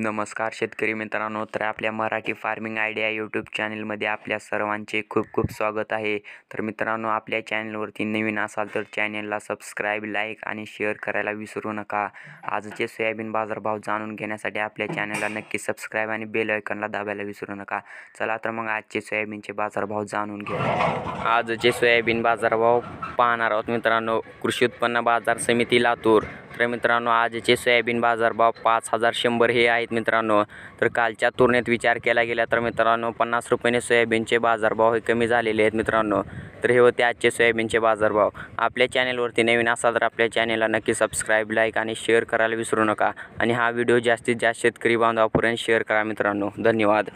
नमस्कार शेतकरी मित्रांनो तर आपल्या मराठी फार्मिंग आयडिया यूट्यूब चॅनलमध्ये आपल्या सर्वांचे खूप खूप स्वागत आहे तर मित्रांनो आपल्या चॅनलवरती नवीन असाल तर चॅनलला सबस्क्राईब लाईक आणि शेअर करायला विसरू नका आजचे सोयाबीन बाजारभाव जाणून घेण्यासाठी आपल्या चॅनलला नक्की सबस्क्राईब आणि बेल आयकनला दाबायला विसरू नका चला तर मग आजचे सोयाबीनचे बाजारभाव जाणून घे आजचे सोयाबीन बाजारभाव पाहणार आहोत मित्रांनो कृषी उत्पन्न बाजार समिती लातूर तर मित्रांनो आजचे सोयाबीन बाजारभाव पाच हजार शंभर हे आहेत मित्रांनो तर कालच्या तुलनेत विचार केला गेला तर मित्रांनो पन्नास रुपयाने सोयाबीनचे बाजारभाव हे कमी झालेले आहेत मित्रांनो तर हे होते आजचे सोयाबीनचे बाजारभाव आपल्या चॅनेलवरती नवीन असाल तर आपल्या चॅनेलला नक्की सबस्क्राईब लाईक आणि शेअर करायला विसरू नका आणि हा व्हिडिओ जास्तीत जास्त शेतकरी बांधवापर्यंत शेअर करा मित्रांनो धन्यवाद